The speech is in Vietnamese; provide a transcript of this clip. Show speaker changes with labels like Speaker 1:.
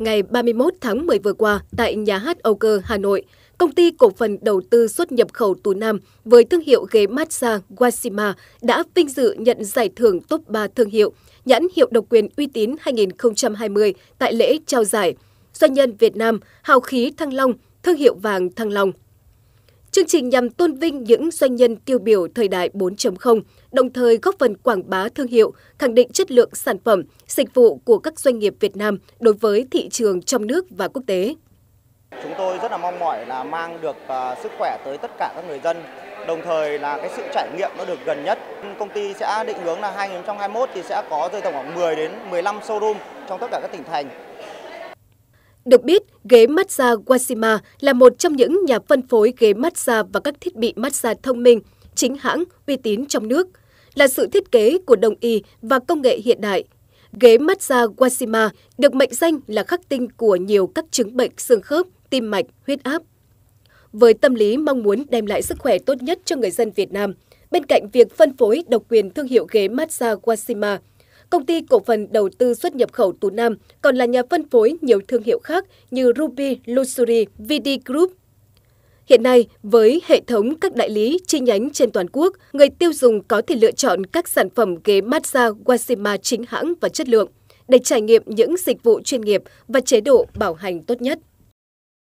Speaker 1: ngày 31 tháng 10 vừa qua tại nhà hát Âu Cơ, Hà Nội, công ty cổ phần đầu tư xuất nhập khẩu Tú Nam với thương hiệu ghế massage Wasima đã vinh dự nhận giải thưởng top 3 thương hiệu nhãn hiệu độc quyền uy tín 2020 tại lễ trao giải. Doanh nhân Việt Nam, hào khí Thăng Long, thương hiệu vàng Thăng Long. Chương trình nhằm tôn vinh những doanh nhân tiêu biểu thời đại 4.0, đồng thời góp phần quảng bá thương hiệu, khẳng định chất lượng sản phẩm, dịch vụ của các doanh nghiệp Việt Nam đối với thị trường trong nước và quốc tế.
Speaker 2: Chúng tôi rất là mong mỏi là mang được à, sức khỏe tới tất cả các người dân, đồng thời là cái sự trải nghiệm nó được gần nhất. Công ty sẽ định hướng là 2021 thì sẽ có rơi tổng khoảng 10 đến 15 showroom trong tất cả các tỉnh thành
Speaker 1: được biết, ghế massage Wasima là một trong những nhà phân phối ghế massage và các thiết bị massage thông minh, chính hãng, uy tín trong nước, là sự thiết kế của đồng y và công nghệ hiện đại. Ghế massage Wasima được mệnh danh là khắc tinh của nhiều các chứng bệnh xương khớp, tim mạch, huyết áp. Với tâm lý mong muốn đem lại sức khỏe tốt nhất cho người dân Việt Nam, bên cạnh việc phân phối độc quyền thương hiệu ghế massage Wasima Công ty cổ phần đầu tư xuất nhập khẩu Tú Nam còn là nhà phân phối nhiều thương hiệu khác như Ruby, Luxury, VD Group, Hiện nay, với hệ thống các đại lý chi nhánh trên toàn quốc, người tiêu dùng có thể lựa chọn các sản phẩm ghế massage Wasima chính hãng và chất lượng để trải nghiệm những dịch vụ chuyên nghiệp và chế độ bảo hành tốt nhất.